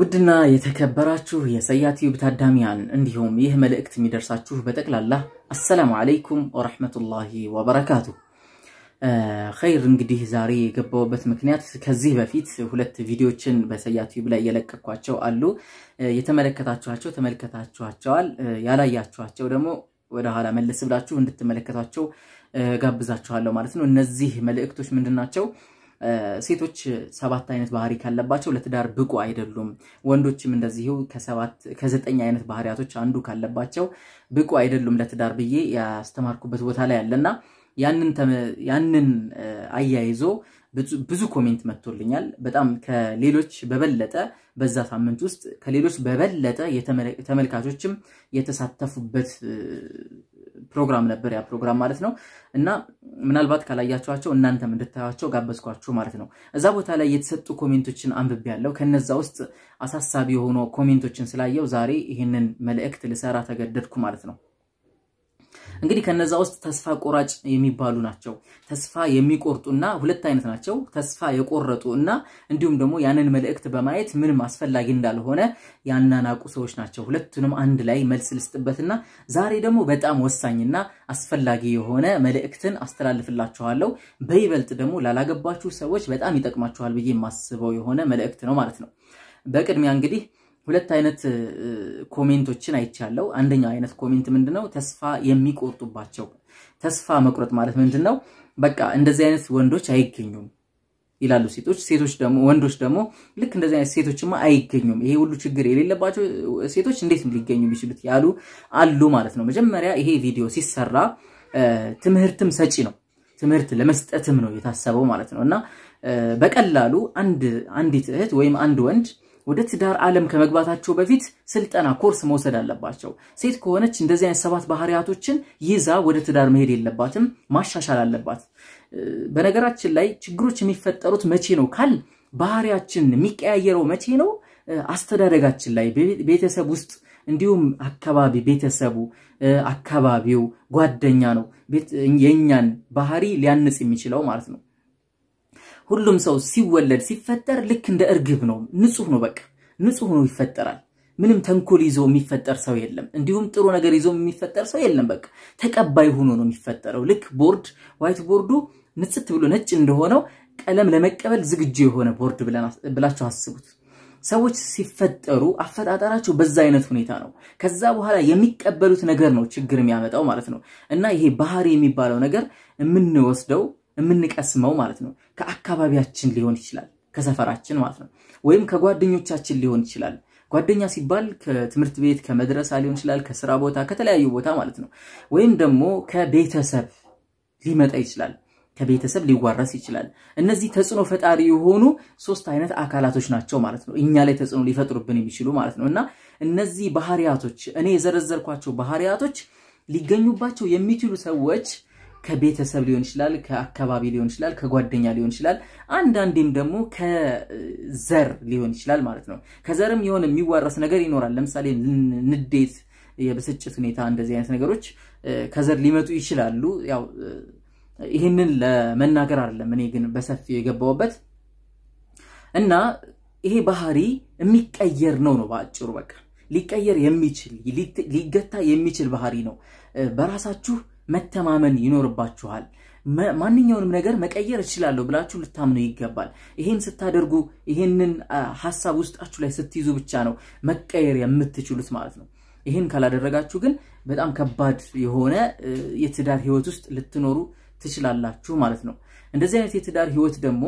ውድና የተከበራችሁ የሰያትዩብ ታዳሚያን እንዲሁም ይህ መልእክት የሚደርሳችሁ በጠቅላላ አሰላሙ አለይኩም ወረሕመቱላሂ ወበረካቱ። ኸይር እንግዲህ ዛሬ የገባውበት ምክንያት ከዚህ በፊት ሁለት ቪዲዮችን በሰያትዩብ ላይ እየለቀኳቸው አሉ። የተመለከታችኋቸው ተመልከታችኋቸዋል፣ ያላያችኋቸው ደግሞ ወደኋላ መለስ ብላችሁ እንድትመለከቷቸው ጋብዛችኋለሁ ማለት ነው። እነዚህ መልእክቶች ምንድን ናቸው? ሴቶች ሰባት አይነት ባህሪ ካለባቸው ለትዳር ብቁ አይደሉም። ወንዶችም እንደዚሁ ከዘጠኝ አይነት ባህሪያቶች አንዱ ካለባቸው ብቁ አይደሉም ለትዳር ብዬ ያስተማርኩበት ቦታ ላይ አለና ያንን አያይዞ ብዙ ኮሜንት መጥቶልኛል። በጣም ከሌሎች በበለጠ በዛ ሳምንት ውስጥ ከሌሎች በበለጠ ተመልካቾችም የተሳተፉበት ፕሮግራም ነበር ያ ፕሮግራም ማለት ነው። እና ምናልባት ካላያቸኋቸው እናንተም እንድታያቸው ጋበዝኳችሁ ማለት ነው። እዛ ቦታ ላይ የተሰጡ ኮሜንቶችን አንብቤ ያለው ከነዛ ውስጥ አሳሳቢ የሆኑ ኮሜንቶችን ስላየው ዛሬ ይህንን መልእክት ልሰራ ተገደድኩ ማለት ነው። እንግዲህ ከነዛ ውስጥ ተስፋ ቆራጭ የሚባሉ ናቸው። ተስፋ የሚቆርጡና ሁለት አይነት ናቸው። ተስፋ የቆረጡ እና እንዲሁም ደግሞ ያንን መልእክት በማየት ምንም አስፈላጊ እንዳልሆነ ያናናቁ ሰዎች ናቸው። ሁለቱንም አንድ ላይ መልስ ልስጥበትና ዛሬ ደግሞ በጣም ወሳኝና አስፈላጊ የሆነ መልእክትን አስተላልፍላችኋለሁ። በይበልጥ ደግሞ ላላገባችሁ ሰዎች በጣም ይጠቅማችኋል ብዬ የማስበው የሆነ መልእክት ነው ማለት ነው። በቅድሚያ እንግዲህ ሁለት አይነት ኮሜንቶችን አይቻለው። አንደኛው አይነት ኮሜንት ምንድነው? ተስፋ የሚቆርጡባቸው ተስፋ መቁረጥ ማለት ምንድነው? በቃ እንደዚህ አይነት ወንዶች አይገኙም ይላሉ ሴቶች። ሴቶች ደግሞ ወንዶች ደግሞ ልክ እንደዚህ አይነት ሴቶችማ አይገኙም፣ ይሄ ሁሉ ችግር የሌለባቸው ሴቶች እንዴት ሊገኙ የሚችሉት ያሉ አሉ ማለት ነው። መጀመሪያ ይሄ ቪዲዮ ሲሰራ ትምህርትም ሰጪ ነው፣ ትምህርት ለመስጠትም ነው የታሰበው ማለት ነው እና በቀላሉ አንድ አንዲት እህት ወይም አንድ ወንድ ወደ ትዳር ዓለም ከመግባታቸው በፊት ስልጠና ኮርስ መውሰድ አለባቸው። ሴት ከሆነች እንደዚህ አይነት ሰባት ባህሪያቶችን ይዛ ወደ ትዳር መሄድ የለባትም፣ ማሻሻል አለባት። በነገራችን ላይ ችግሮች የሚፈጠሩት መቼ ነው ካል ባህሪያችን የሚቀያየረው መቼ ነው? አስተዳደጋችን ላይ ቤተሰብ ውስጥ እንዲሁም አካባቢ ቤተሰቡ፣ አካባቢው፣ ጓደኛ ነው የእኛን ባህሪ ሊያንጽ የሚችለው ማለት ነው። ሁሉም ሰው ሲወለድ ሲፈጠር ልክ እንደ እርግብ ነው። ንጹህ ነው፣ በቃ ንጹህ ነው ይፈጠራል። ምንም ተንኮል ይዞ የሚፈጠር ሰው የለም። እንዲሁም ጥሩ ነገር ይዞ የሚፈጠር ሰው የለም። በቃ ተቀባይ ሆኖ ነው የሚፈጠረው። ልክ ቦርድ ዋይት ቦርዱ ንጽት ብሎ ነጭ እንደሆነው ቀለም ለመቀበል ዝግጁ የሆነ ቦርድ ብላችሁ አስቡት። ሰዎች ሲፈጠሩ አፈጣጠራቸው በዛ አይነት ሁኔታ ነው። ከዛ በኋላ የሚቀበሉት ነገር ነው ችግር የሚያመጣው ማለት ነው። እና ይሄ ባህሪ የሚባለው ነገር የምንወስደው የምንቀስመው ማለት ነው። ከአካባቢያችን ሊሆን ይችላል፣ ከሰፈራችን ማለት ነው። ወይም ከጓደኞቻችን ሊሆን ይችላል። ጓደኛ ሲባል ከትምህርት ቤት ከመድረሳ ሊሆን ይችላል፣ ከስራ ቦታ፣ ከተለያዩ ቦታ ማለት ነው። ወይም ደግሞ ከቤተሰብ ሊመጣ ይችላል፣ ከቤተሰብ ሊዋረስ ይችላል። እነዚህ ተጽዕኖ ፈጣሪ የሆኑ ሶስት አይነት አካላቶች ናቸው ማለት ነው፣ እኛ ላይ ተጽዕኖ ሊፈጥሩብን የሚችሉ ማለት ነው። እና እነዚህ ባህሪያቶች እኔ የዘረዘርኳቸው ባህሪያቶች ሊገኙባቸው የሚችሉ ሰዎች ከቤተሰብ ሊሆን ይችላል፣ ከአካባቢ ሊሆን ይችላል፣ ከጓደኛ ሊሆን ይችላል፣ አንዳንዴም ደግሞ ከዘር ሊሆን ይችላል ማለት ነው። ከዘርም የሆነ የሚዋረስ ነገር ይኖራል። ለምሳሌ ንዴት፣ የብስጭት ሁኔታ፣ እንደዚህ አይነት ነገሮች ከዘር ሊመጡ ይችላሉ። ያው ይህንን ለመናገር አይደለም እኔ ግን በሰፊው የገባውበት እና ይሄ ባህሪ የሚቀየር ነው ነው በአጭሩ በቃ ሊቀየር የሚችል ሊገታ የሚችል ባህሪ ነው። በራሳችሁ መተማመን ይኖርባችኋል። ማንኛውንም ነገር መቀየር እችላለሁ ብላችሁ ልታምኑ ይገባል። ይሄን ስታደርጉ ይሄንን ሀሳብ ውስጣችሁ ላይ ስትይዙ ብቻ ነው መቀየር የምትችሉት ማለት ነው። ይህን ካላደረጋችሁ ግን በጣም ከባድ የሆነ የትዳር ህይወት ውስጥ ልትኖሩ ትችላላችሁ ማለት ነው። እንደዚህ አይነት የትዳር ህይወት ደግሞ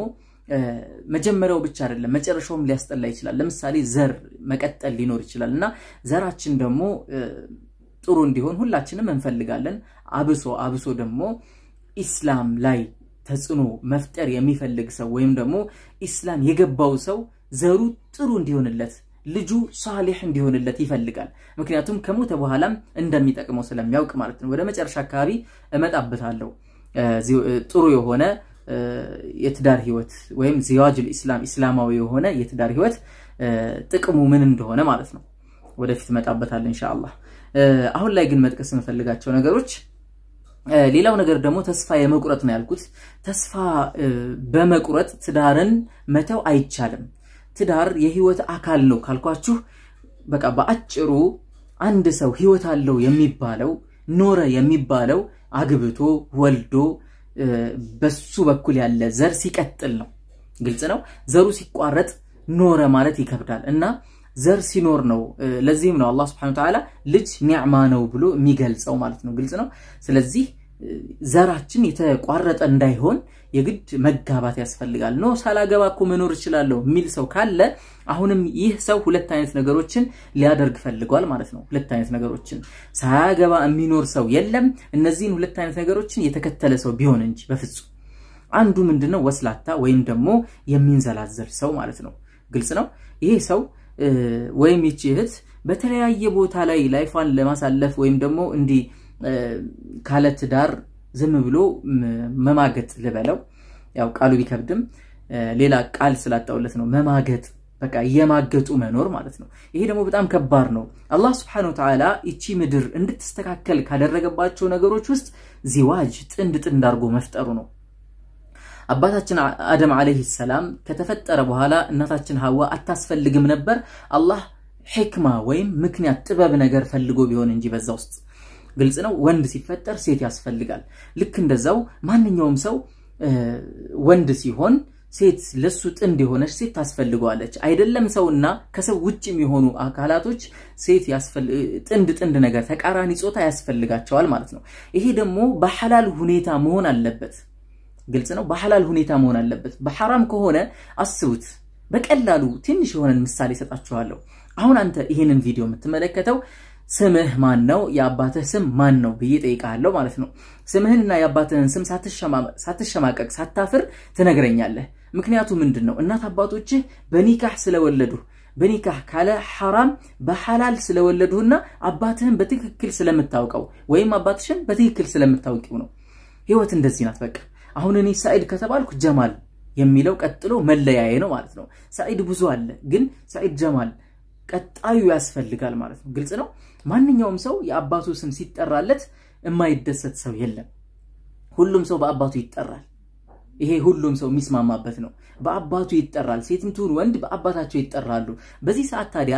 መጀመሪያው ብቻ አይደለም መጨረሻውም ሊያስጠላ ይችላል። ለምሳሌ ዘር መቀጠል ሊኖር ይችላል እና ዘራችን ደግሞ ጥሩ እንዲሆን ሁላችንም እንፈልጋለን። አብሶ አብሶ ደግሞ ኢስላም ላይ ተጽዕኖ መፍጠር የሚፈልግ ሰው ወይም ደግሞ ኢስላም የገባው ሰው ዘሩ ጥሩ እንዲሆንለት ልጁ ሳሌሕ እንዲሆንለት ይፈልጋል። ምክንያቱም ከሞተ በኋላም እንደሚጠቅመው ስለሚያውቅ ማለት ነው። ወደ መጨረሻ አካባቢ እመጣበታለሁ። ጥሩ የሆነ የትዳር ህይወት ወይም ዚዋጅ ኢስላም ኢስላማዊ የሆነ የትዳር ህይወት ጥቅሙ ምን እንደሆነ ማለት ነው። ወደፊት እመጣበታለሁ ኢንሻአላህ። አሁን ላይ ግን መጥቀስ የምፈልጋቸው ነገሮች ሌላው ነገር ደግሞ ተስፋ የመቁረጥ ነው ያልኩት። ተስፋ በመቁረጥ ትዳርን መተው አይቻልም። ትዳር የህይወት አካል ነው ካልኳችሁ በቃ በአጭሩ አንድ ሰው ህይወት አለው የሚባለው ኖረ የሚባለው አግብቶ ወልዶ በሱ በኩል ያለ ዘር ሲቀጥል ነው። ግልጽ ነው። ዘሩ ሲቋረጥ ኖረ ማለት ይከብዳል እና ዘር ሲኖር ነው። ለዚህም ነው አላህ ስብሐነሁ ወተዓላ ልጅ ኒዕማ ነው ብሎ የሚገልጸው ማለት ነው። ግልጽ ነው። ስለዚህ ዘራችን የተቋረጠ እንዳይሆን የግድ መጋባት ያስፈልጋል። ኖ ሳላገባ እኮ መኖር እችላለሁ የሚል ሰው ካለ አሁንም ይህ ሰው ሁለት አይነት ነገሮችን ሊያደርግ ፈልጓል ማለት ነው። ሁለት አይነት ነገሮችን ሳያገባ የሚኖር ሰው የለም። እነዚህን ሁለት አይነት ነገሮችን የተከተለ ሰው ቢሆን እንጂ በፍጹም አንዱ ምንድነው ወስላታ ወይም ደግሞ የሚንዘላዘል ሰው ማለት ነው። ግልጽ ነው። ይሄ ሰው ወይም ይቺ እህት በተለያየ ቦታ ላይ ላይፏን ለማሳለፍ ወይም ደግሞ እንዲህ ካለ ትዳር ዝም ብሎ መማገጥ ልበለው፣ ያው ቃሉ ቢከብድም ሌላ ቃል ስላጣውለት ነው መማገጥ በቃ እየማገጡ መኖር ማለት ነው። ይሄ ደግሞ በጣም ከባድ ነው። አላህ ስብሐነሁ ወተዓላ ይቺ ምድር እንድትስተካከል ካደረገባቸው ነገሮች ውስጥ ዚዋጅ ጥንድ ጥንድ አድርጎ መፍጠሩ ነው። አባታችን አደም ዓለይሂ ሰላም ከተፈጠረ በኋላ እናታችን ሀዋ አታስፈልግም ነበር። አላህ ሕክማ ወይም ምክንያት ጥበብ ነገር ፈልጎ ቢሆን እንጂ በዛ ውስጥ ግልጽ ነው። ወንድ ሲፈጠር ሴት ያስፈልጋል። ልክ እንደዛው ማንኛውም ሰው ወንድ ሲሆን ሴት ለሱ ጥንድ የሆነች ሴት ታስፈልገዋለች። አይደለም ሰውና ከሰው ውጭ የሚሆኑ አካላቶች ሴት ጥንድ ጥንድ ነገር ተቃራኒ ጾታ ያስፈልጋቸዋል ማለት ነው። ይሄ ደግሞ በሐላል ሁኔታ መሆን አለበት። ግልጽ ነው። በሐላል ሁኔታ መሆን አለበት። በሐራም ከሆነ አስቡት። በቀላሉ ትንሽ የሆነን ምሳሌ ይሰጣችኋለሁ አሁን አንተ ይህንን ቪዲዮ የምትመለከተው ስምህ ማን ነው? የአባትህ ስም ማን ነው ብዬ ጠይቃለሁ ማለት ነው። ስምህንና የአባትህን ስም ሳትሸማቀቅ ሳታፍር ትነግረኛለህ። ምክንያቱ ምንድን ነው? እናት አባቶችህ በኒካህ ስለወለዱ በኒካህ ካለ ሐራም በሐላል ስለወለዱና አባትህን በትክክል ስለምታውቀው ወይም አባትሽን በትክክል ስለምታውቂው ነው። ህይወት እንደዚህ ናት በቃ አሁን እኔ ሳኢድ ከተባልኩ ጀማል የሚለው ቀጥሎ መለያዬ ነው ማለት ነው። ሳኢድ ብዙ አለ፣ ግን ሳኢድ ጀማል ቀጣዩ ያስፈልጋል ማለት ነው። ግልጽ ነው። ማንኛውም ሰው የአባቱ ስም ሲጠራለት የማይደሰት ሰው የለም። ሁሉም ሰው በአባቱ ይጠራል። ይሄ ሁሉም ሰው የሚስማማበት ነው። በአባቱ ይጠራል። ሴትም ትሁን ወንድ በአባታቸው ይጠራሉ። በዚህ ሰዓት ታዲያ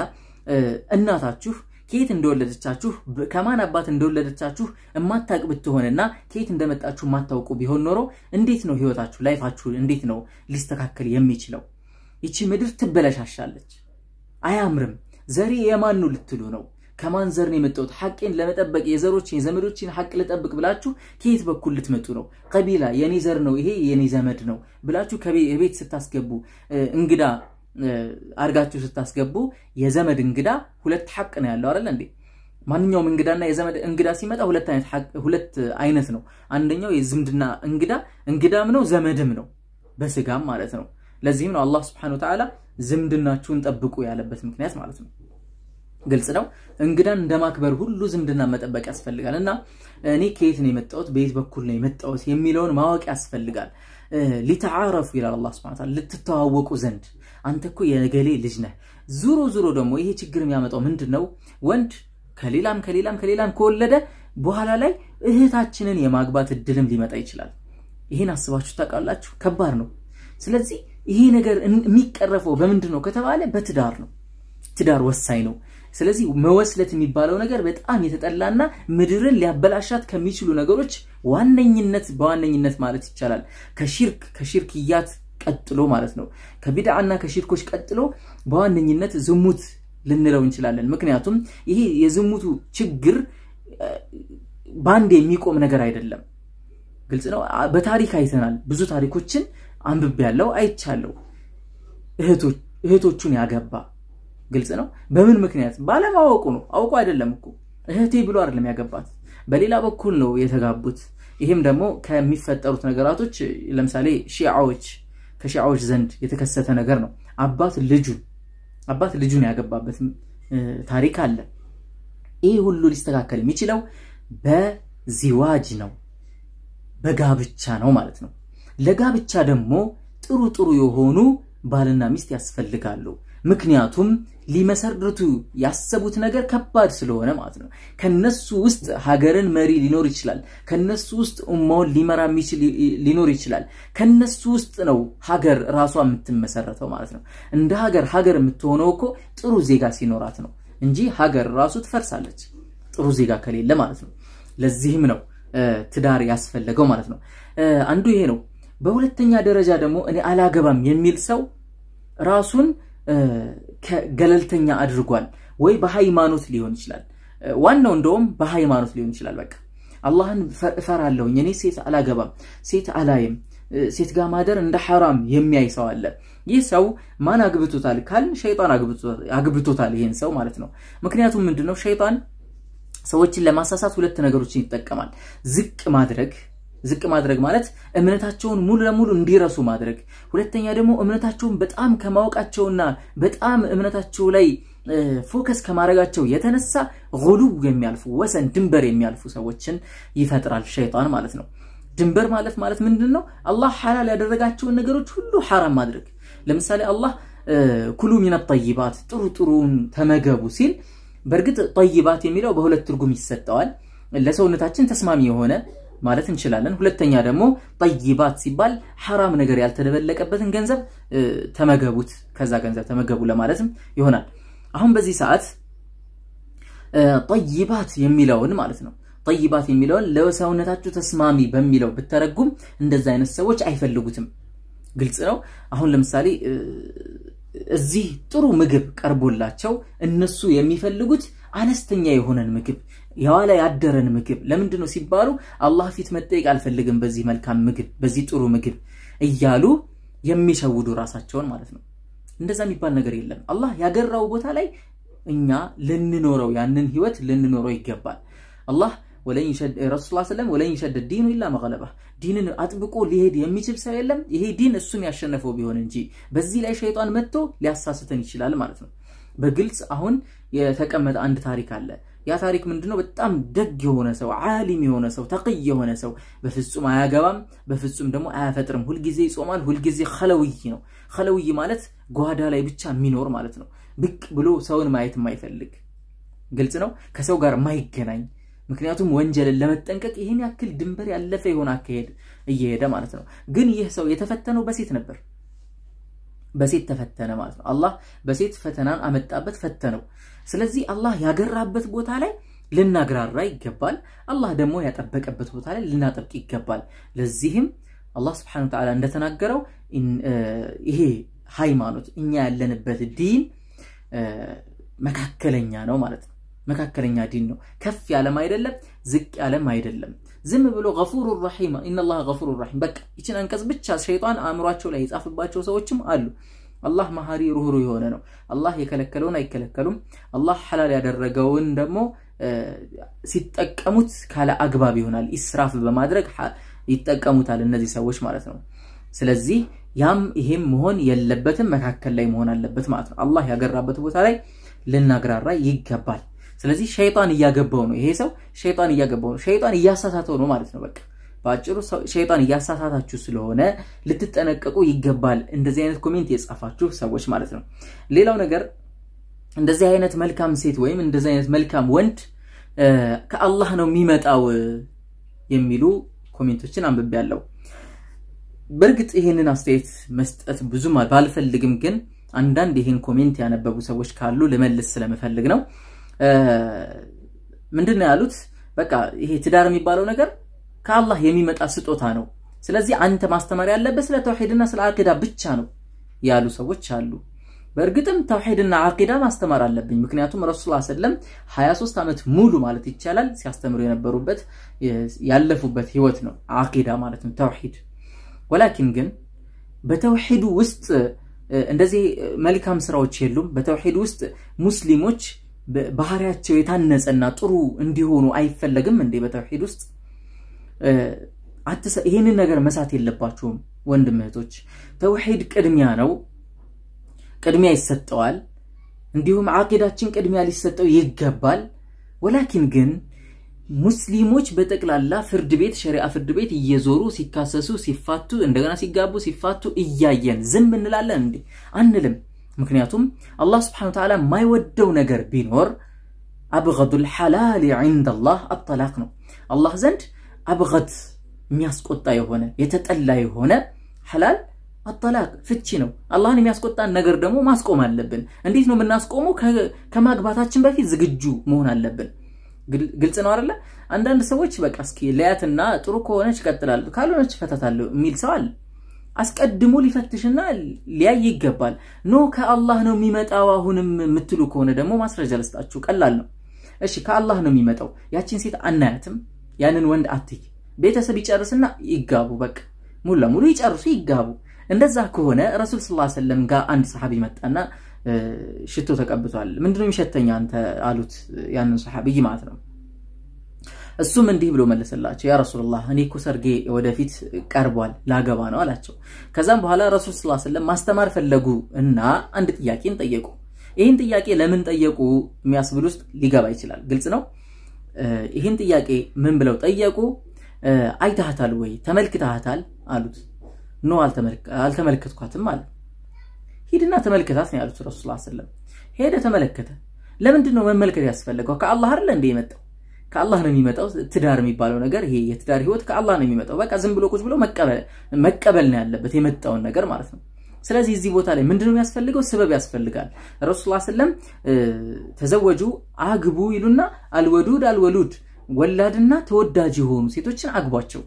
እናታችሁ ከየት እንደወለደቻችሁ ከማን አባት እንደወለደቻችሁ እማታቅ ብትሆንና ከየት እንደመጣችሁ የማታውቁ ቢሆን ኖሮ እንዴት ነው ህይወታችሁ ላይፋችሁ እንዴት ነው ሊስተካከል የሚችለው? ይቺ ምድር ትበለሻሻለች፣ አያምርም። ዘሬ የማኑ ልትሉ ነው? ከማን ዘር ነው የመጣሁት? ሐቄን ለመጠበቅ የዘሮችን የዘመዶችን ሐቅ ልጠብቅ ብላችሁ ከየት በኩል ልትመጡ ነው? ቀቢላ የኔ ዘር ነው ይሄ የኔ ዘመድ ነው ብላችሁ ከቤት ስታስገቡ እንግዳ አድርጋችሁ ስታስገቡ የዘመድ እንግዳ ሁለት ሐቅ ነው ያለው አለ እንዴ? ማንኛውም እንግዳና የዘመድ እንግዳ ሲመጣ ሁለት አይነት ሁለት አይነት ነው። አንደኛው የዝምድና እንግዳ እንግዳም ነው ዘመድም ነው በስጋም ማለት ነው። ለዚህም ነው አላህ Subhanahu Ta'ala ዝምድናችሁን ጠብቁ ያለበት ምክንያት ማለት ነው። ግልጽ ነው። እንግዳን እንደማክበር ሁሉ ዝምድና መጠበቅ ያስፈልጋል እና እኔ ከየት ነው የመጣሁት፣ በየት በኩል ነው የመጣሁት የሚለውን ማወቅ ያስፈልጋል። ሊተዓረፉ ይላል አላህ Subhanahu Ta'ala ልትተዋወቁ ዘንድ አንተ እኮ የገሌ ልጅ ነህ። ዙሮ ዙሮ ደግሞ ይሄ ችግር የሚያመጣው ምንድን ነው? ወንድ ከሌላም ከሌላም ከሌላም ከወለደ በኋላ ላይ እህታችንን የማግባት እድልም ሊመጣ ይችላል። ይሄን አስባችሁ ታውቃላችሁ? ከባድ ነው። ስለዚህ ይሄ ነገር የሚቀረፈው በምንድን ነው ከተባለ በትዳር ነው። ትዳር ወሳኝ ነው። ስለዚህ መወስለት የሚባለው ነገር በጣም የተጠላና ምድርን ሊያበላሻት ከሚችሉ ነገሮች ዋነኝነት በዋነኝነት ማለት ይቻላል ከሽርክ ከሽርክያት ቀጥሎ ማለት ነው። ከቢድዓና ከሽርኮች ቀጥሎ በዋነኝነት ዝሙት ልንለው እንችላለን። ምክንያቱም ይሄ የዝሙቱ ችግር በአንድ የሚቆም ነገር አይደለም። ግልጽ ነው። በታሪክ አይተናል። ብዙ ታሪኮችን አንብብ ያለው አይቻለው። እህቶቹን ያገባ ግልጽ ነው። በምን ምክንያት? ባለማወቁ ነው። አውቁ አይደለም እኮ እህቴ ብሎ አይደለም ያገባት። በሌላ በኩል ነው የተጋቡት። ይህም ደግሞ ከሚፈጠሩት ነገራቶች ለምሳሌ ሺዓዎች ከሺዓዎች ዘንድ የተከሰተ ነገር ነው። አባት ልጁ አባት ልጁን ያገባበት ታሪክ አለ። ይህ ሁሉ ሊስተካከል የሚችለው በዚዋጅ ነው፣ በጋብቻ ነው ማለት ነው። ለጋብቻ ደግሞ ጥሩ ጥሩ የሆኑ ባልና ሚስት ያስፈልጋሉ። ምክንያቱም ሊመሰርቱ ያሰቡት ነገር ከባድ ስለሆነ ማለት ነው። ከነሱ ውስጥ ሀገርን መሪ ሊኖር ይችላል። ከነሱ ውስጥ ኡማውን ሊመራ የሚችል ሊኖር ይችላል። ከነሱ ውስጥ ነው ሀገር ራሷ የምትመሰረተው ማለት ነው። እንደ ሀገር ሀገር የምትሆነው እኮ ጥሩ ዜጋ ሲኖራት ነው እንጂ ሀገር ራሱ ትፈርሳለች፣ ጥሩ ዜጋ ከሌለ ማለት ነው። ለዚህም ነው ትዳር ያስፈለገው ማለት ነው። አንዱ ይሄ ነው። በሁለተኛ ደረጃ ደግሞ እኔ አላገባም የሚል ሰው ራሱን ገለልተኛ አድርጓል ወይ በሃይማኖት ሊሆን ይችላል ዋናው እንደውም በሃይማኖት ሊሆን ይችላል በቃ አላህን እፈራለሁ እኔ ሴት አላገባም ሴት አላይም ሴት ጋር ማደር እንደ ሐራም የሚያይ ሰው አለ ይህ ሰው ማን አግብቶታል ካል ሸይጣን አግብቶታል ይሄን ሰው ማለት ነው ምክንያቱም ምንድነው ሸይጣን ሰዎችን ለማሳሳት ሁለት ነገሮችን ይጠቀማል ዝቅ ማድረግ ዝቅ ማድረግ ማለት እምነታቸውን ሙሉ ለሙሉ እንዲረሱ ማድረግ፣ ሁለተኛ ደግሞ እምነታቸውን በጣም ከማወቃቸውና በጣም እምነታቸው ላይ ፎከስ ከማድረጋቸው የተነሳ ጉሉ የሚያልፉ ወሰን ድንበር የሚያልፉ ሰዎችን ይፈጥራል ሸይጣን ማለት ነው። ድንበር ማለፍ ማለት ምንድን ነው? አላህ ሐላል ያደረጋቸውን ነገሮች ሁሉ ሐራም ማድረግ። ለምሳሌ አላህ ኩሉ ሚነ ጠይባት ጥሩ ጥሩን ተመገቡ ሲል በእርግጥ ጠይባት የሚለው በሁለት ትርጉም ይሰጠዋል። ለሰውነታችን ተስማሚ የሆነ ማለት እንችላለን። ሁለተኛ ደግሞ ጠይባት ሲባል ሐራም ነገር ያልተደበለቀበትን ገንዘብ ተመገቡት፣ ከዛ ገንዘብ ተመገቡ ለማለትም ይሆናል። አሁን በዚህ ሰዓት ጠይባት የሚለውን ማለት ነው ጠይባት የሚለውን ለሰውነታችሁ ተስማሚ በሚለው ብተረጉም እንደዛ አይነት ሰዎች አይፈልጉትም። ግልጽ ነው። አሁን ለምሳሌ እዚህ ጥሩ ምግብ ቀርቦላቸው እነሱ የሚፈልጉት አነስተኛ የሆነን ምግብ የኋላ ያደረን ምግብ ለምንድን ነው ሲባሉ አላህ ፊት መጠየቅ አልፈልግም በዚህ መልካም ምግብ በዚህ ጥሩ ምግብ እያሉ የሚሸውዱ ራሳቸውን ማለት ነው። እንደዛ የሚባል ነገር የለም። አላህ ያገራው ቦታ ላይ እኛ ልንኖረው ያንን ህይወት ልንኖረው ይገባል። አላህ ረሱል ለም ወለን ይሸደድ ዲኑ ላ መቀለባ ዲንን አጥብቆ ሊሄድ የሚችል ሰው የለም ይሄ ዲን እሱን ያሸነፈው ቢሆን እንጂ። በዚህ ላይ ሸይጣን መጥቶ ሊያሳስተን ይችላል ማለት ነው። በግልጽ አሁን የተቀመጠ አንድ ታሪክ አለ። ያ ታሪክ ምንድነው? በጣም ደግ የሆነ ሰው አሊም የሆነ ሰው ተቅይ የሆነ ሰው በፍጹም አያገባም፣ በፍጹም ደግሞ አያፈጥርም። ሁልጊዜ ይጾማል። ሁልጊዜ ኸለውይ ነው። ኸለውይ ማለት ጓዳ ላይ ብቻ የሚኖር ማለት ነው። ብቅ ብሎ ሰውን ማየት የማይፈልግ ግልጽ ነው። ከሰው ጋር ማይገናኝ ምክንያቱም ወንጀልን ለመጠንቀቅ ይህን ያክል ድንበር ያለፈ የሆነ አካሄድ እየሄደ ማለት ነው። ግን ይህ ሰው የተፈተነው በሴት ነበር። በሴት ተፈተነ ማለት ነው። አላህ በሴት ፈተናን አመጣበት፣ ፈተነው። ስለዚህ አላህ ያገራበት ቦታ ላይ ልናግራራ ይገባል። አላህ ደግሞ ያጠበቀበት ቦታ ላይ ልናጠብቅ ይገባል። ለዚህም አላህ ስብሐነሁ ተላ እንደተናገረው ይሄ ሃይማኖት እኛ ያለንበት ዲን መካከለኛ ነው ማለት ነው። መካከለኛ ዲን ነው። ከፍ ያለም አይደለም፣ ዝቅ ያለም አይደለም። ዝም ብሎ ገፉሩ ረሒም ኢነላህ ገፉሩ ረሒም በቃ ይችን አንቀጽ ብቻ ሸይጣን አእምሯቸው ላይ የጻፍባቸው ሰዎችም አሉ። አላህ መሀሪ ሩህሩህ የሆነ ነው። አላህ የከለከለውን አይከለከሉም። አላህ ሐላል ያደረገውን ደግሞ ሲጠቀሙት ካለ አግባብ ይሆናል። ኢስራፍ በማድረግ ይጠቀሙታል እነዚህ ሰዎች ማለት ነው። ስለዚህ ያም ይሄም መሆን የለበትም፣ መካከል ላይ መሆን አለበት ማለት ነው። አላህ ያገራበት ቦታ ላይ ልናግራራ ይገባል። ስለዚህ ሸይጣን እያገባው ነው፣ ይሄ ሰው ሸይጣን እያገባው ነው፣ ሸይጣን እያሳሳተው ነው ማለት ነው በቃ በአጭሩ ሸይጣን እያሳሳታችሁ ስለሆነ ልትጠነቀቁ ይገባል። እንደዚህ አይነት ኮሜንት የጻፋችሁ ሰዎች ማለት ነው። ሌላው ነገር እንደዚህ አይነት መልካም ሴት ወይም እንደዚህ አይነት መልካም ወንድ ከአላህ ነው የሚመጣው የሚሉ ኮሜንቶችን አንብቤ ያለው። በእርግጥ ይህንን አስተያየት መስጠት ብዙም ባልፈልግም፣ ግን አንዳንድ ይህን ኮሜንት ያነበቡ ሰዎች ካሉ ልመልስ ስለምፈልግ ነው። ምንድን ነው ያሉት? በቃ ይሄ ትዳር የሚባለው ነገር ከአላህ የሚመጣ ስጦታ ነው። ስለዚህ አንተ ማስተማር ያለበት ስለ ተውሂድና ስለ አቂዳ ብቻ ነው ያሉ ሰዎች አሉ። በእርግጥም ተውሂድና አቂዳ ማስተማር አለብኝ። ምክንያቱም ረሱል ላ ሰለም 23 ዓመት ሙሉ ማለት ይቻላል ሲያስተምሩ የነበሩበት ያለፉበት ህይወት ነው አቂዳ ማለት ነው ተውሂድ። ወላኪን ግን በተውሂዱ ውስጥ እንደዚህ መልካም ስራዎች የሉም። በተውሒድ ውስጥ ሙስሊሞች ባህሪያቸው የታነጸና ጥሩ እንዲሆኑ አይፈለግም እንዴ በተውሂድ ውስጥ? ይህንን ነገር መሳት የለባችሁም ወንድም እህቶች። ተውሒድ ቅድሚያ ነው፣ ቅድሚያ ይሰጠዋል። እንዲሁም አቂዳችን ቅድሚያ ሊሰጠው ይገባል። ወላኪን ግን ሙስሊሞች በጠቅላላ ፍርድ ቤት ሸሪዓ ፍርድ ቤት እየዞሩ ሲካሰሱ፣ ሲፋቱ፣ እንደገና ሲጋቡ፣ ሲፋቱ እያየን ዝም እንላለን እንዴ? አንልም። ምክንያቱም አላህ ስብሐነሁ ወተዓላ የማይወደው ነገር ቢኖር አብገዱል ሐላል ዒንደላህ አጠላቅ ነው አላህ ዘንድ አብቀት የሚያስቆጣ የሆነ የተጠላ የሆነ ሐላል አጠላቅ ፍቺ ነው። አላህን የሚያስቆጣን ነገር ደግሞ ማስቆም አለብን። እንዴት ነው የምናስቆመው? ከማግባታችን በፊት ዝግጁ መሆን አለብን። ግልጽ ነው አይደለ? አንዳንድ ሰዎች በቃ እስኪ ለያትና ጥሩ ከሆነች እቀጥላለሁ ካልሆነች እፈታታለሁ የሚል ሰው አለ። አስቀድሞ ሊፈትሽና ሊያይ ይገባል። ኖ ከአላህ ነው የሚመጣው አሁንም የምትሉ ከሆነ ደግሞ ማስረጃ ልስጣችሁ፣ ቀላል ነው። እሺ ከአላህ ነው የሚመጣው፣ ያችን ሴት አናያትም ያንን ወንድ አትይ። ቤተሰብ ይጨርስና ይጋቡ። በቃ ሙሉ ለሙሉ ይጨርሱ፣ ይጋቡ። እንደዛ ከሆነ ረሱል ስ ሰለም ጋር አንድ ሰሓቢ መጣና ሽቶ ተቀብቷል። ምንድነው የሚሸተኛ አንተ አሉት፣ ያንን ሰሓቢይ ማለት ነው። እሱም እንዲህ ብሎ መለሰላቸው፣ ያ ረሱላህ እኔ ኮሰርጌ ሰርጌ ወደፊት ቀርቧል ላገባ ነው አላቸው። ከዛም በኋላ ረሱል ስላ ሰለም ማስተማር ፈለጉ እና አንድ ጥያቄን ጠየቁ። ይህን ጥያቄ ለምን ጠየቁ የሚያስብል ውስጥ ሊገባ ይችላል። ግልጽ ነው። ይህን ጥያቄ ምን ብለው ጠየቁ? አይተሃታል ወይ ተመልክተሃታል አሉት። ኖ አልተመለከትኳትም አለ። ሂድና ተመልከታት ነው ያሉት ረሱ ሰለም። ሄደ ተመለከተ። ለምንድን ነው መመልከት ያስፈለገው? ከአላህ አለ እንደ የመጣው ከአላህ ነው የሚመጣው። ትዳር የሚባለው ነገር ይሄ የትዳር ህይወት ከአላህ ነው የሚመጣው። በቃ ዝም ብሎ ቁጭ ብሎ መቀበል ነው ያለበት የመጣውን ነገር ማለት ነው። ስለዚህ እዚህ ቦታ ላይ ምንድነው የሚያስፈልገው? ስበብ ያስፈልጋል። ረሱል ስለም ተዘወጁ አግቡ ይሉና አልወዱድ አልወሉድ ወላድና ተወዳጅ የሆኑ ሴቶችን አግቧቸው፣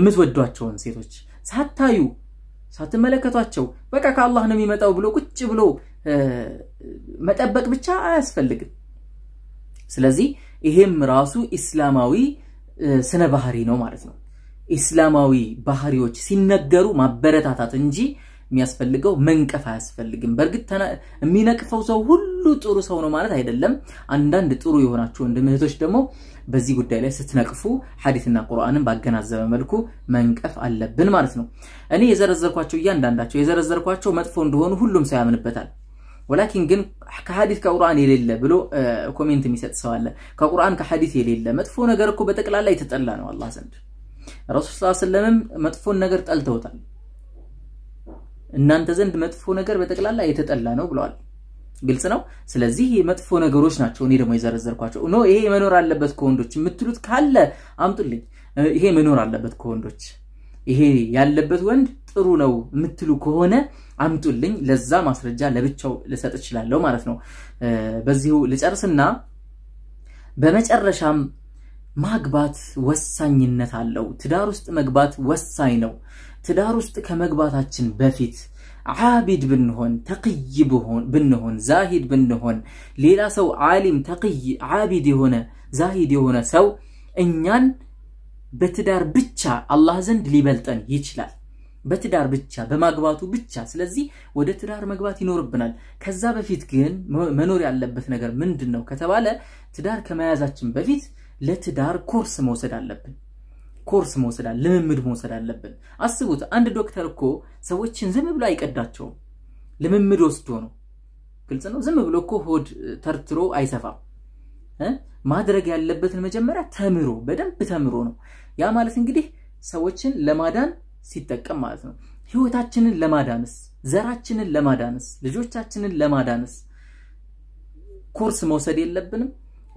የምትወዷቸውን ሴቶች ሳታዩ ሳትመለከቷቸው በቃ ከአላህ ነው የሚመጣው ብሎ ቁጭ ብሎ መጠበቅ ብቻ አያስፈልግም። ስለዚህ ይሄም ራሱ ኢስላማዊ ስነ ባህሪ ነው ማለት ነው። ኢስላማዊ ባህሪዎች ሲነገሩ ማበረታታት እንጂ የሚያስፈልገው መንቀፍ አያስፈልግም። በእርግጥ የሚነቅፈው ሰው ሁሉ ጥሩ ሰው ነው ማለት አይደለም። አንዳንድ ጥሩ የሆናችሁ ወንድምህቶች ደግሞ በዚህ ጉዳይ ላይ ስትነቅፉ ሀዲትና ቁርአንን ባገናዘበ መልኩ መንቀፍ አለብን ማለት ነው። እኔ የዘረዘርኳቸው እያንዳንዳቸው የዘረዘርኳቸው መጥፎ እንደሆኑ ሁሉም ሰው ያምንበታል። ወላኪን ግን ከሀዲት ከቁርአን የሌለ ብሎ ኮሜንት የሚሰጥ ሰው አለ። ከቁርአን ከሀዲት የሌለ መጥፎ ነገር እኮ በጠቅላላ የተጠላ ነው አላ ዘንድ። ረሱል ሰለላሁ ዐለይሂ መጥፎን ነገር ጠልተውታል። እናንተ ዘንድ መጥፎ ነገር በጠቅላላ የተጠላ ነው ብለዋል። ግልጽ ነው። ስለዚህ መጥፎ ነገሮች ናቸው እኔ ደግሞ የዘረዘርኳቸው። ኖ ይሄ መኖር አለበት ከወንዶች የምትሉት ካለ አምጡልኝ። ይሄ መኖር አለበት ከወንዶች ይሄ ያለበት ወንድ ጥሩ ነው የምትሉ ከሆነ አምጡልኝ። ለዛ ማስረጃ ለብቻው ልሰጥ እችላለሁ ማለት ነው። በዚሁ ልጨርስና በመጨረሻም ማግባት ወሳኝነት አለው። ትዳር ውስጥ መግባት ወሳኝ ነው። ትዳር ውስጥ ከመግባታችን በፊት ዓቢድ ብንሆን ተቅይ ብንሆን ዛሂድ ብንሆን ሌላ ሰው ዓሊም ተቅይ ዓቢድ የሆነ ዛሂድ የሆነ ሰው እኛን በትዳር ብቻ አላህ ዘንድ ሊበልጠን ይችላል። በትዳር ብቻ በማግባቱ ብቻ። ስለዚህ ወደ ትዳር መግባት ይኖርብናል። ከዛ በፊት ግን መኖር ያለበት ነገር ምንድን ነው ከተባለ ትዳር ከመያዛችን በፊት ለትዳር ኮርስ መውሰድ አለብን። ኮርስ መውሰድ ልምምድ መውሰድ አለብን። አስቡት፣ አንድ ዶክተር እኮ ሰዎችን ዝም ብሎ አይቀዳቸውም። ልምምድ ወስዶ ነው። ግልጽ ነው። ዝም ብሎ እኮ ሆድ ተርትሮ አይሰፋም። ማድረግ ያለበትን መጀመሪያ ተምሮ በደንብ ተምሮ ነው። ያ ማለት እንግዲህ ሰዎችን ለማዳን ሲጠቀም ማለት ነው። ህይወታችንን ለማዳንስ፣ ዘራችንን ለማዳንስ፣ ልጆቻችንን ለማዳንስ ኮርስ መውሰድ የለብንም፣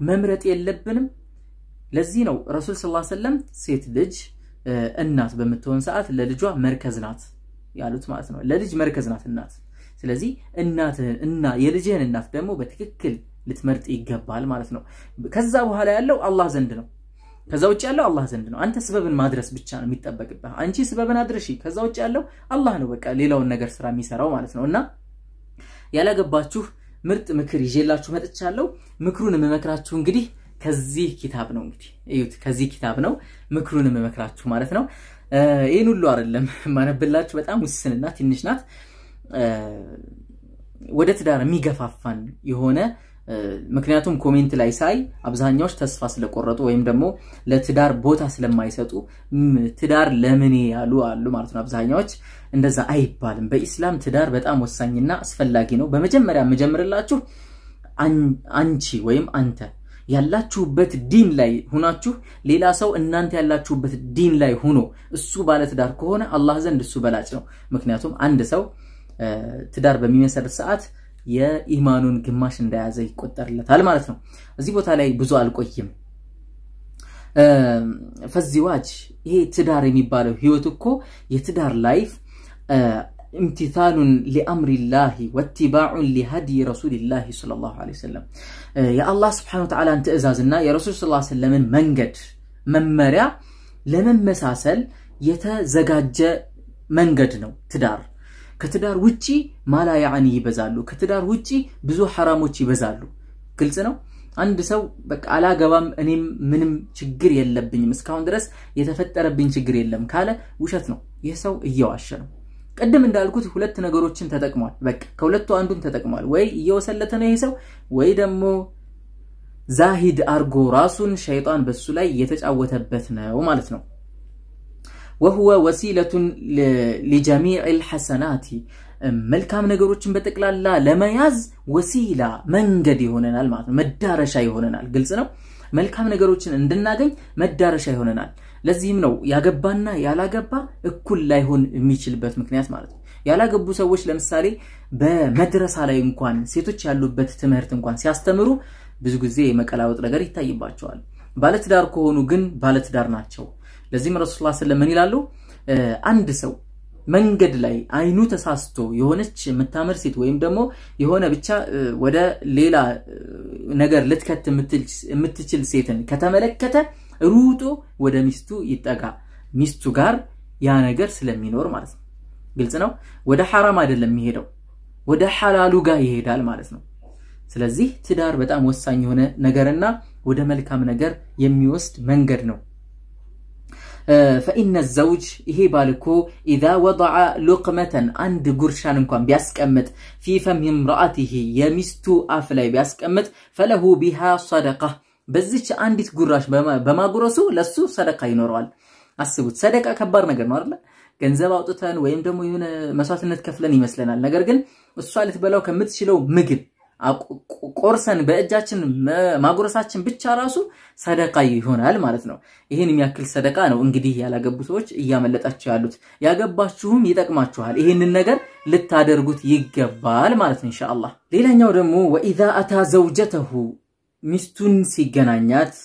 መምረጥ የለብንም። ለዚህ ነው ረሱል ስ ሰለም ሴት ልጅ እናት በምትሆን ሰዓት ለልጇ መርከዝ ናት ያሉት ማለት ነው። ለልጅ መርከዝ ናት እናት። ስለዚህ እና የልጅህን እናት ደግሞ በትክክል ልትመርጥ ይገባል ማለት ነው። ከዛ በኋላ ያለው አላህ ዘንድ ነው። ከዛ ውጭ ያለው አላህ ዘንድ ነው። አንተ ስበብን ማድረስ ብቻ ነው የሚጠበቅብህ። አንቺ ስበብን አድርሺ። ከዛ ውጭ ያለው አላህ ነው። በቃ ሌላውን ነገር ስራ የሚሰራው ማለት ነው እና ያላገባችሁ ምርጥ ምክር ይዤላችሁ መጥቻለሁ። ምክሩን የምመክራችሁ እንግዲህ ከዚህ ኪታብ ነው እንግዲህ እዩት። ከዚህ ኪታብ ነው ምክሩን የምመክራችሁ ማለት ነው። ይህን ሁሉ አይደለም ማነብላችሁ፣ በጣም ውስንና ትንሽ ናት። ወደ ትዳር የሚገፋፋን የሆነ ምክንያቱም ኮሜንት ላይ ሳይ አብዛኛዎች ተስፋ ስለቆረጡ ወይም ደግሞ ለትዳር ቦታ ስለማይሰጡ ትዳር ለምን ያሉ አሉ ማለት ነው። አብዛኛዎች እንደዛ አይባልም። በኢስላም ትዳር በጣም ወሳኝና አስፈላጊ ነው። በመጀመሪያ የምጀምርላችሁ አንቺ ወይም አንተ ያላችሁበት ዲን ላይ ሁናችሁ ሌላ ሰው እናንተ ያላችሁበት ዲን ላይ ሁኖ እሱ ባለ ትዳር ከሆነ አላህ ዘንድ እሱ በላጭ ነው። ምክንያቱም አንድ ሰው ትዳር በሚመሰርት ሰዓት የኢማኑን ግማሽ እንደያዘ ይቆጠርለታል ማለት ነው። እዚህ ቦታ ላይ ብዙ አልቆይም። ፈዚዋጅ ይሄ ትዳር የሚባለው ህይወት እኮ የትዳር ላይፍ ኢምቲታሉን ሊአምሪላሂ ወትባዑን ሊሃዲ ረሱሊላሂ ሰለላሁ ዐለይሂ ወሰለም የአላህ ስብሐነ ወተዓላን ትእዛዝና የረሱል ሰለላሁ ዐለይሂ ወሰለምን መንገድ መመሪያ ለመመሳሰል የተዘጋጀ መንገድ ነው ትዳር። ከትዳር ውጪ ማላ ያዕኒ ይበዛሉ። ከትዳር ውጪ ብዙ ሐራሞች ይበዛሉ። ግልጽ ነው። አንድ ሰው በቃ አላገባም እኔም ምንም ችግር የለብኝም እስካሁን ድረስ የተፈጠረብኝ ችግር የለም ካለ ውሸት ነው። ይህ ሰው እየዋሸ ነው። ቅድም እንዳልኩት ሁለት ነገሮችን ተጠቅሟል። በቃ ከሁለቱ አንዱን ተጠቅሟል። ወይ እየወሰለተ ነው ይሄ ሰው ወይ ደግሞ ዛሂድ አርጎ ራሱን ሸይጣን በሱ ላይ እየተጫወተበት ነው ማለት ነው። ወሁወ ወሲለቱን ሊጀሚዕ ልሐሰናቲ መልካም ነገሮችን በጠቅላላ ለመያዝ ወሲላ መንገድ ይሆነናል ማለት ነው። መዳረሻ ይሆነናል። ግልጽ ነው። መልካም ነገሮችን እንድናገኝ መዳረሻ ይሆነናል። ለዚህም ነው ያገባና ያላገባ እኩል ላይሆን የሚችልበት ምክንያት ማለት ነው። ያላገቡ ሰዎች ለምሳሌ በመድረሳ ላይ እንኳን ሴቶች ያሉበት ትምህርት እንኳን ሲያስተምሩ ብዙ ጊዜ የመቀላወጥ ነገር ይታይባቸዋል። ባለትዳር ከሆኑ ግን ባለትዳር ናቸው። ለዚህም ረሱል ስለ ምን ይላሉ? አንድ ሰው መንገድ ላይ አይኑ ተሳስቶ የሆነች የምታምር ሴት ወይም ደግሞ የሆነ ብቻ ወደ ሌላ ነገር ልትከት የምትችል ሴትን ከተመለከተ ሩጦ ወደ ሚስቱ ይጠጋ ሚስቱ ጋር ያ ነገር ስለሚኖር ማለት ነው። ግልጽ ነው። ወደ ሐራም አይደለም የሚሄደው ወደ ሐላሉ ጋር ይሄዳል ማለት ነው። ስለዚህ ትዳር በጣም ወሳኝ የሆነ ነገርና ወደ መልካም ነገር የሚወስድ መንገድ ነው። ፈኢነ ዘውጅ ይሄ ባልኮ እኮ ኢዛ ወደዐ ሉቅመተን አንድ ጉርሻን እንኳን ቢያስቀምጥ ፊ ፈም የሚስቱ አፍ ላይ ቢያስቀምጥ ፈለሁ ቢሃ ሰደቃ በዚች አንዲት ጉራሽ በማጉረሱ ለሱ ሰደቃ ይኖረዋል። አስቡት፣ ሰደቃ ከባድ ነገር ነው አይደለ? ገንዘብ አውጥተን ወይም ደግሞ የሆነ መስዋዕትነት ከፍለን ይመስለናል። ነገር ግን እሷ ልትበላው ከምትችለው ምግብ ቆርሰን በእጃችን ማጉረሳችን ብቻ ራሱ ሰደቃ ይሆናል ማለት ነው። ይህን የሚያክል ሰደቃ ነው እንግዲህ ያላገቡ ሰዎች እያመለጣቸው ያሉት። ያገባችሁም ይጠቅማችኋል። ይህንን ነገር ልታደርጉት ይገባል ማለት ነው። ኢንሻአላህ ሌላኛው ደግሞ ወኢዛ አታ ዘውጀተሁ ሚስቱን ሲገናኛት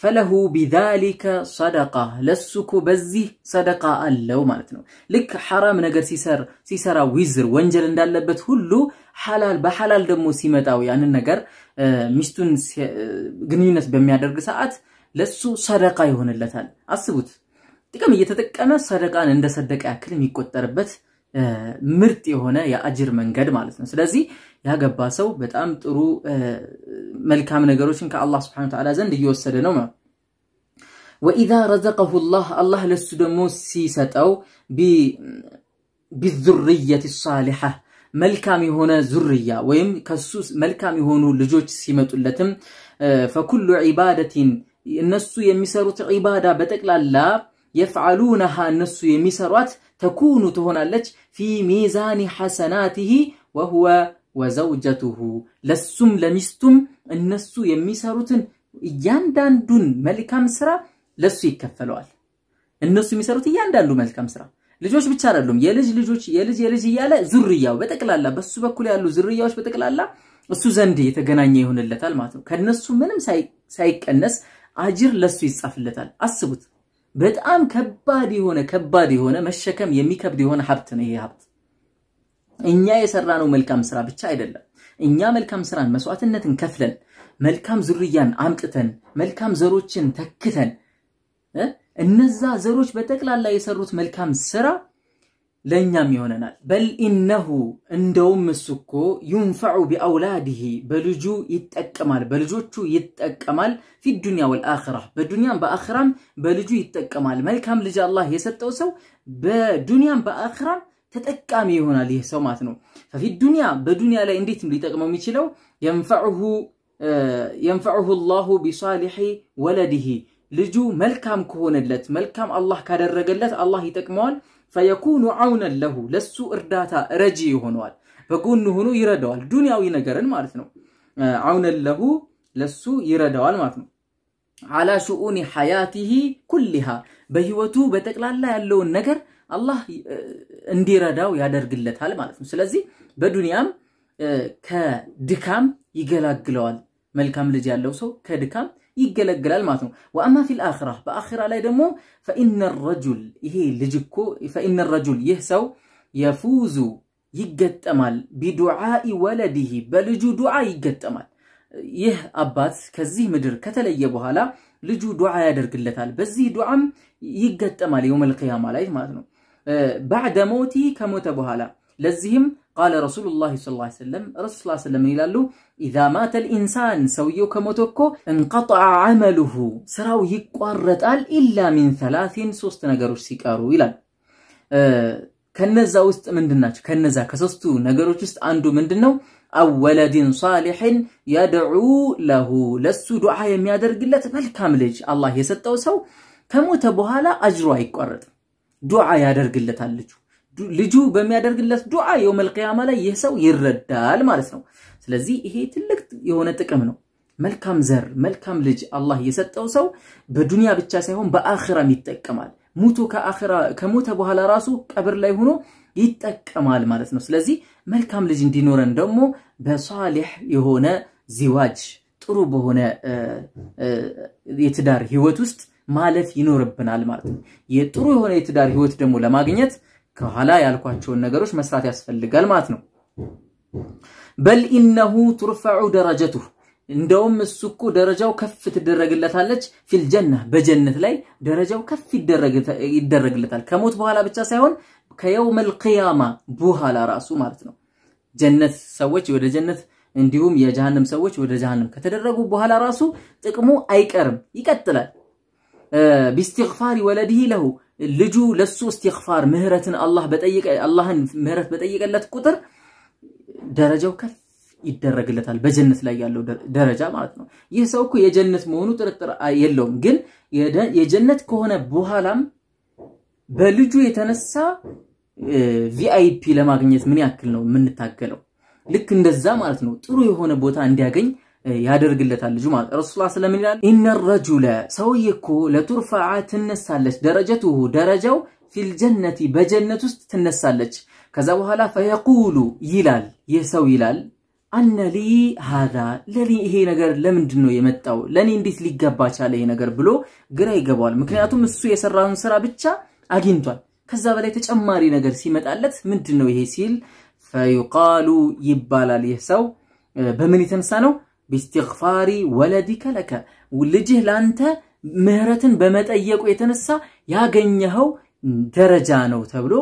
ፈለሁ ቢዛሊከ ሰደቃ ለሱ እኮ በዚህ ሰደቃ አለው ማለት ነው። ልክ ሐራም ነገር ሲሰራ ዊዝር ወንጀል እንዳለበት ሁሉ ሐላል በሐላል ደግሞ ሲመጣው ያንን ነገር ሚስቱን ግንኙነት በሚያደርግ ሰዓት ለሱ ሰደቃ ይሆንለታል። አስቡት፣ ጥቅም እየተጠቀመ ሰደቃን ሰደቃ ያክል የሚቆጠርበት ምርጥ የሆነ የአጅር መንገድ ማለት ነው። ስለዚህ ያገባ ሰው በጣም ጥሩ መልካም ነገሮችን ከአላህ ስብሐነሁ ወተዓላ ዘንድ እየወሰደ ነው ነው ወኢዛ ረዘቀሁ ላህ አላህ ለሱ ደግሞ ሲሰጠው ቢዙርየት ሳሊሐ መልካም የሆነ ዙርያ ወይም ከሱ መልካም የሆኑ ልጆች ሲመጡለትም ፈኩሉ ዒባደቲን እነሱ የሚሰሩት ዒባዳ በጠቅላላ የፍዓሉነሃ እነሱ የሚሰሯት ተኩኑ ትሆናለች ፊ ሚዛኒ ሐሰናቲሂ ወሁወ ወዘውጀቱሁ ለሱም ለሚስቱም እነሱ የሚሰሩትን እያንዳንዱን መልካም ስራ ለሱ ይከፈለዋል። እነሱ የሚሰሩት እያንዳንዱ መልካም ስራ ልጆች ብቻ አይደሉም፣ የልጅ ልጆች የልጅ የልጅ እያለ ዙርያው በጠቅላላ በሱ በኩል ያሉ ዝርያዎች በጠቅላላ እሱ ዘንድ የተገናኘ ይሆንለታል ማለት ነው። ከነሱ ምንም ሳይቀነስ አጅር ለሱ ይጻፍለታል። አስቡት። በጣም ከባድ የሆነ ከባድ የሆነ መሸከም የሚከብድ የሆነ ሀብት ነው። ይሄ ሀብት እኛ የሰራነው መልካም ስራ ብቻ አይደለም። እኛ መልካም ስራን መስዋዕትነትን ከፍለን መልካም ዝርያን አምጥተን መልካም ዘሮችን ተክተን እነዛ ዘሮች በጠቅላላ የሰሩት መልካም ስራ ለእኛም ይሆነናል። በል ኢነሁ እንደውም እሱ እኮ ዩንፈዑ ቢአውላድህ በልጁ ይጠቀማል፣ በልጆቹ ይጠቀማል። ፊ ዱንያ ወልአኽራ በዱንያም በአኽራም በልጁ ይጠቀማል። መልካም ልጅ አላህ የሰጠው ሰው በዱንያም በአኽራም ተጠቃሚ ይሆናል። ይህ ሰው ማለት ነው። ፈፊ ዱንያ በዱንያ ላይ እንዴት ሊጠቅመው የሚችለው የንፈዑሁ ላሁ ቢሳሊሒ ወለድህ ልጁ መልካም ከሆነለት መልካም አላህ ካደረገለት አላህ ይጠቅመዋል። ፈየኩኑ አውነን ለሁ ለሱ እርዳታ ረጂ ይሆነዋል። በጎን ሆኖ ይረዳዋል። ዱንያዊ ነገርን ማለት ነው። አውነን ለሁ ለሱ ይረዳዋል ማለት ነው። አላ ሹኡኒ ሐያቲሂ ኩሊሃ በህይወቱ በጠቅላላ ያለውን ነገር አላህ እንዲረዳው ያደርግለታል ማለት ነው። ስለዚህ በዱንያም ከድካም ይገላግለዋል። መልካም ልጅ ያለው ሰው ከድካም يقلقل ماتو واما في الاخره باخره لا دمو فان الرجل هي لجكو فان الرجل يهسو يفوز يقتمال بدعاء ولده بلجو دعاء يقتمال يه ابات كزي مدر كتلي بهالا لجو دعاء يدر قلتال بزي دعاء يقتمال يوم القيامه لايت ماتو بعد موتي كموت بهالا ለዚህም ቃለ ረሱሉላህ ሰለላሁ ዐለይሂ ወሰለም ረሱል ሰለላሁ ይላሉ፣ ኢዛ ማተል ኢንሳን ሰውየው ከሞተ እኮ እንቀጠዐ ዐመሉሁ ስራው ይቋረጣል፣ ኢላ ሚን ሰላሲን ሶስት ነገሮች ሲቀሩ ይላል። ከነዛ ውስጥ ምንድን ናቸው? ከነዛ ከሶስቱ ነገሮች ውስጥ አንዱ ምንድን ነው? አወለድን ሳሊሕን የድዑ ለሁ ለሱ ዱዓ የሚያደርግለት መልካም ልጅ አላህ የሰጠው ሰው ከሞተ በኋላ አጅሮ አይቋረጥም፣ ዱዓ ያደርግለታል ልጁ ልጁ በሚያደርግለት ዱዓ የውመል ላይ ይህ ሰው ይረዳል ማለት ነው። ስለዚህ ይሄ ትልቅ የሆነ ጥቅም ነው። መልካም ዘር መልካም ልጅ አላህ የሰጠው ሰው በዱንያ ብቻ ሳይሆን በአኽራም ይጠቀማል። ሙቶ ከሞተ በኋላ ራሱ ቀብር ላይ ሆኖ ይጠቀማል ማለት ነው። ስለዚህ መልካም ልጅ እንዲኖረን ደግሞ በሷሊሕ የሆነ ዚዋጅ ጥሩ በሆነ የትዳር ህይወት ውስጥ ማለፍ ይኖርብናል ማለት ነው። የጥሩ የሆነ የትዳር ህይወት ደግሞ ለማግኘት ከኋላ ያልኳቸውን ነገሮች መስራት ያስፈልጋል ማለት ነው። በል ኢነሁ ቱርፈዑ ደረጀቱ እንደውም እሱ እኮ ደረጃው ከፍ ትደረግለታለች። ፊል በጀነት ላይ ደረጃው ከፍ ይደረግለታል። ከሞት በኋላ ብቻ ሳይሆን ከየውመል ቂያማ በኋላ ራሱ ማለት ነው። ጀነት ሰዎች ወደ ጀነት እንዲሁም የጀሃነም ሰዎች ወደ ጀሃነም ከተደረጉ በኋላ ራሱ ጥቅሙ አይቀርም፣ ይቀጥላል። ቢስትግፋሪ ወለድሂ ለሁ ልጁ ለሱ እስቲግፋር ምህረትን አላህ በጠየቀ አላህን ምህረት በጠየቀለት ቁጥር ደረጃው ከፍ ይደረግለታል በጀነት ላይ ያለው ደረጃ ማለት ነው። ይህ ሰው እኮ የጀነት መሆኑ ጥርጥር የለውም። ግን የጀነት ከሆነ በኋላም በልጁ የተነሳ ቪአይፒ ለማግኘት ምን ያክል ነው የምንታገለው? ልክ እንደዛ ማለት ነው። ጥሩ የሆነ ቦታ እንዲያገኝ ያደርግለታል ልጁ ማለት ላ ስለምን ይላል ኢነ ረጁለ ሰውዬ እኮ ለቱርፋዓ ትነሳለች ደረጀቱሁ ደረጃው ፊልጀነቲ በጀነት ውስጥ ትነሳለች ከዛ በኋላ ፈየቁሉ ይላል ይህ ሰው ይላል አነ ሊ ሃዛ ለኔ ይሄ ነገር ለምንድን ነው የመጣው ለኔ እንዴት ሊገባ ቻለ ይሄ ነገር ብሎ ግራ ይገባዋል ምክንያቱም እሱ የሰራውን ስራ ብቻ አግኝቷል ከዛ በላይ ተጨማሪ ነገር ሲመጣለት ምንድን ነው ይሄ ሲል ፈዩቃሉ ይባላል ይህ ሰው በምን የተነሳ ነው ቢስትግፋሪ ወለዲከ ለከ ልጅህ ላንተ ምህረትን በመጠየቁ የተነሳ ያገኘኸው ደረጃ ነው ተብሎ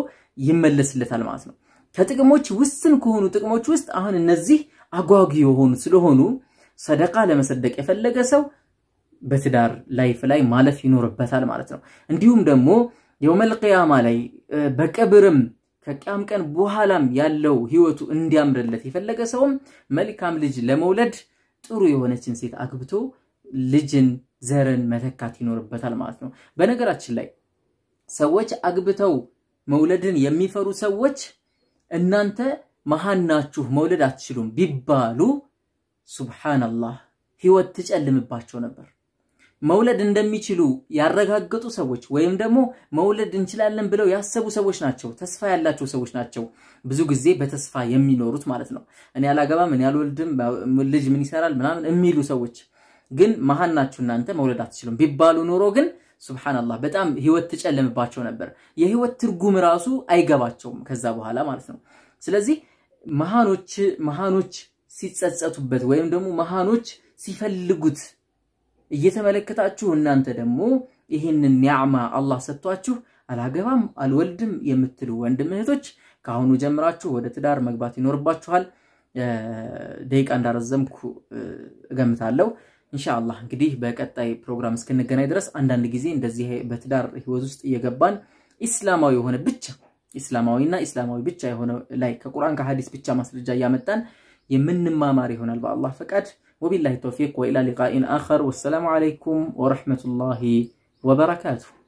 ይመለስለታል ማለት ነው። ከጥቅሞች ውስን ከሆኑ ጥቅሞች ውስጥ አሁን እነዚህ አጓጊ የሆኑ ስለሆኑ ሰደቃ ለመሰደቅ የፈለገ ሰው በትዳር ላይፍ ላይ ማለፍ ይኖርበታል ማለት ነው። እንዲሁም ደግሞ የውመል ቅያማ ላይ በቀብርም ከቅያም ቀን በኋላም ያለው ህይወቱ እንዲያምርለት የፈለገ ሰውም መልካም ልጅ ለመውለድ ጥሩ የሆነችን ሴት አግብቶ ልጅን ዘርን መተካት ይኖርበታል ማለት ነው። በነገራችን ላይ ሰዎች አግብተው መውለድን የሚፈሩ ሰዎች እናንተ መሃን ናችሁ መውለድ አትችሉም ቢባሉ ሱብሃነላህ ህይወት ትጨልምባቸው ነበር። መውለድ እንደሚችሉ ያረጋገጡ ሰዎች ወይም ደግሞ መውለድ እንችላለን ብለው ያሰቡ ሰዎች ናቸው። ተስፋ ያላቸው ሰዎች ናቸው ብዙ ጊዜ በተስፋ የሚኖሩት ማለት ነው። እኔ አላገባም፣ እኔ አልወልድም፣ ልጅ ምን ይሰራል ምናምን የሚሉ ሰዎች ግን መሀን ናችሁ እናንተ መውለድ አትችሉም ቢባሉ ኖሮ ግን ሱብሃንአላህ በጣም ህይወት ትጨልምባቸው ነበር። የህይወት ትርጉም ራሱ አይገባቸውም ከዛ በኋላ ማለት ነው። ስለዚህ መሃኖች መሃኖች ሲጸጸቱበት ወይም ደግሞ መሃኖች ሲፈልጉት እየተመለከታችሁ እናንተ ደግሞ ይህንን ኒዕማ አላህ ሰጥቷችሁ አላገባም አልወልድም የምትሉ ወንድም እህቶች ከአሁኑ ጀምራችሁ ወደ ትዳር መግባት ይኖርባችኋል። ደቂቃ እንዳረዘምኩ እገምታለሁ። እንሻላ እንግዲህ በቀጣይ ፕሮግራም እስክንገናኝ ድረስ አንዳንድ ጊዜ እንደዚህ በትዳር ህይወት ውስጥ እየገባን ኢስላማዊ የሆነ ብቻ ኢስላማዊና ኢስላማዊ ብቻ የሆነ ላይ ከቁርአን ከሀዲስ ብቻ ማስረጃ እያመጣን የምንማማር ይሆናል በአላህ ፈቃድ። وبالله التوفيق وإلى لقاء آخر والسلام عليكم ورحمة الله وبركاته